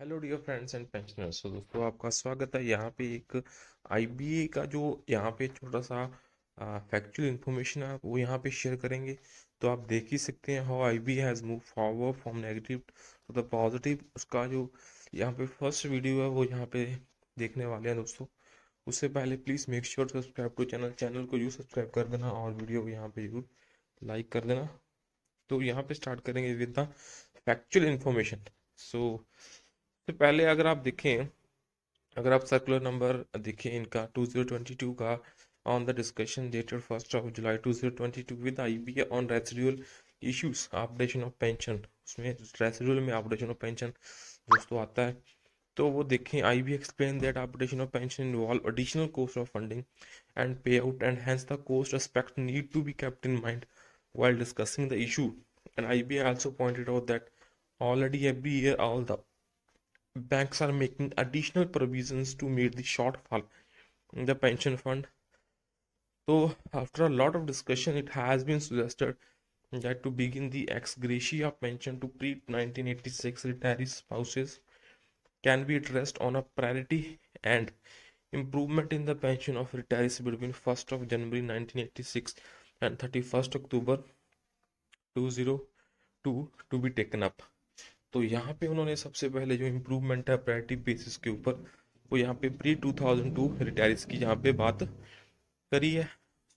Hello dear friends and pensioners तो दोस्तों आपका स्वागत है यहाँ पे एक आईबीए का जो यहाँ पे छोटा सा फैक्चुअल इन्फॉर्मेशन है वो यहाँ पे शेयर करेंगे तो आप देख ही सकते हैं how I B has move forward from negative to the positive उसका जो यहाँ पे फर्स्ट वीडियो है वो यहाँ पे देखने वाले हैं दोस्तों उससे पहले please make sure subscribe to channel channel को जरूर सब्सक्राइब कर देना और वीडियो को यहाँ पे जरूर लाइक कर देना तो यहाँ पे स्टार्ट करेंगे with the factual information so so, सबसे पहले अगर आप देखें अगर आप सर्कुलर नंबर देखें इनका 2022 का on the discussion dated first of July 2022 with IBA on residual issues updation of pension उसमें रेसिड्यूल में अपडेशन ऑफ पेंशन दोस्तों आता है तो वो देखें I B explain that updation of pension involve additional cost of funding and pay out and hence the cost aspect need to be kept in mind while discussing the issue and I B also pointed out that already every year all the banks are making additional provisions to meet the shortfall in the pension fund. So, after a lot of discussion, it has been suggested that to begin the ex gratia pension to pre 1986 retiree spouses can be addressed on a priority and improvement in the pension of retirees between 1st of January 1986 and 31st October 2002 to be taken up. तो यहाँ पे उन्होंने सबसे पहले जो improvement है priority basis के ऊपर वो यहाँ पे प्री 2002 थाउजेंड टू रिटायरिस की यहाँ पे बात करी है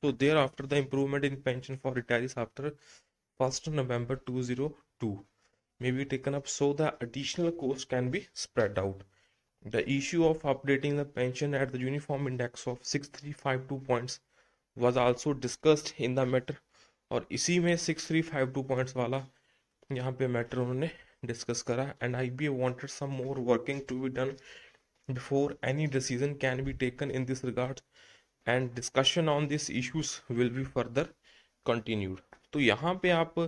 तो thereafter the improvement in pension for retirees after first November 2002 zero two may be taken up so the additional cost can be spread out the issue of updating the pension at the uniform index of six three five two points was also discussed in the matter और इसी में six three five two points वाला यहाँ पे matter उन्होंने discuss करा and I B wanted some more working to be done before any decision can be taken in this regard and discussion on this issues will be further continued तो यहाँ पे आप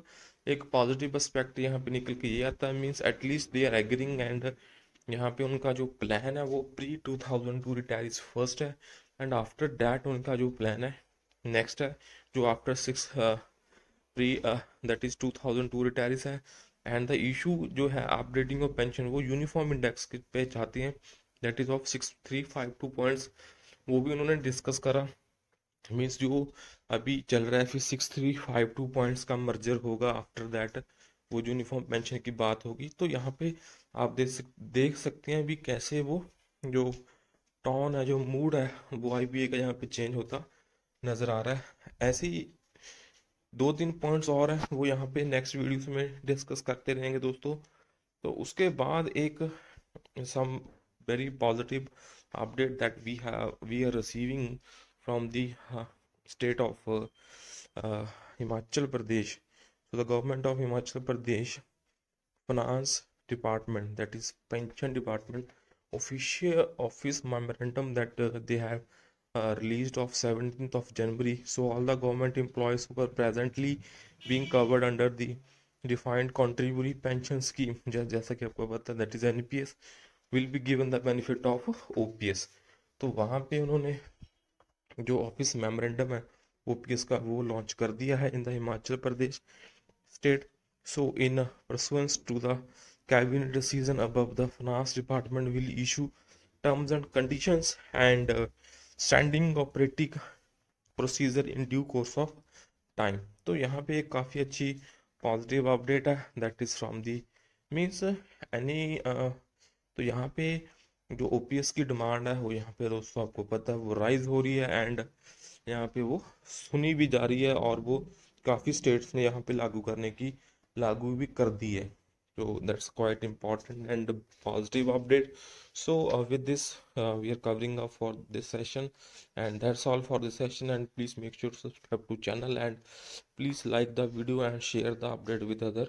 एक पॉजिटिव एस्पेक्ट यहाँ पे निकल के ये आता है means at least they are agreeing and यहाँ पे उनका जो प्लान है वो pre two thousand two retire is first है एंड आफ्टर डैट उनका जो प्लान है नेक्स्ट है जो after six pre that is two thousand two retire है एंड द इशू जो है अपडेटिंग ऑफ पेंशन वो यूनिफॉर्म इंडेक्स पे चाहती हैं that is of six three five two points वो भी उन्होंने डिस्कस करा मीन्स जो अभी चल रहा है फिर six three five two points का मर्जर होगा आफ्टर दैट वो यूनिफॉर्म पेंशन की बात होगी तो यहाँ पे आप देख सक देख सकते हैं अभी कैसे वो जो टॉन है जो मूड है वो आई बी ए का यहाँ पे चेंज होता नज़र आ रहा है ऐसे ही दो तीन पॉइंट्स और हैं वो यहाँ पे नेक्स्ट वीडियोस में डिस्कस करते रहेंगे दोस्तों तो उसके बाद एक some very positive update that we have we are receiving from the state of Himachal Pradesh the government of Himachal Pradesh finance department that is pension department official office memorandum that they have released of 17th of January. So all the government employees who are presently being covered under the defined contributory pension scheme, just जैसा कि आपको पता है that is NPS, will be given the benefit of OPS. तो वहाँ पे उन्होंने जो ऑफिस मेमोरेंडम है ओपीएस का वो लॉन्च कर दिया है in the Himachal Pradesh state so in pursuance to the cabinet decision above the finance department will issue terms and conditions and uh, standing operating procedure in due course of time तो यहाँ पे एक काफ़ी अच्छी पॉजिटिव अपडेट है that is from the means any तो यहाँ पे जो ओ की डिमांड है वो यहाँ पे दोस्तों आपको पता है वो राइज हो रही है एंड यहाँ पे वो सुनी भी जा रही है और वो काफ़ी स्टेट्स ने यहाँ पे लागू करने की लागू भी कर दी है so that's quite important and positive update so uh, with this uh, we are covering up for this session and that's all for the session and please make sure to subscribe to channel and please like the video and share the update with other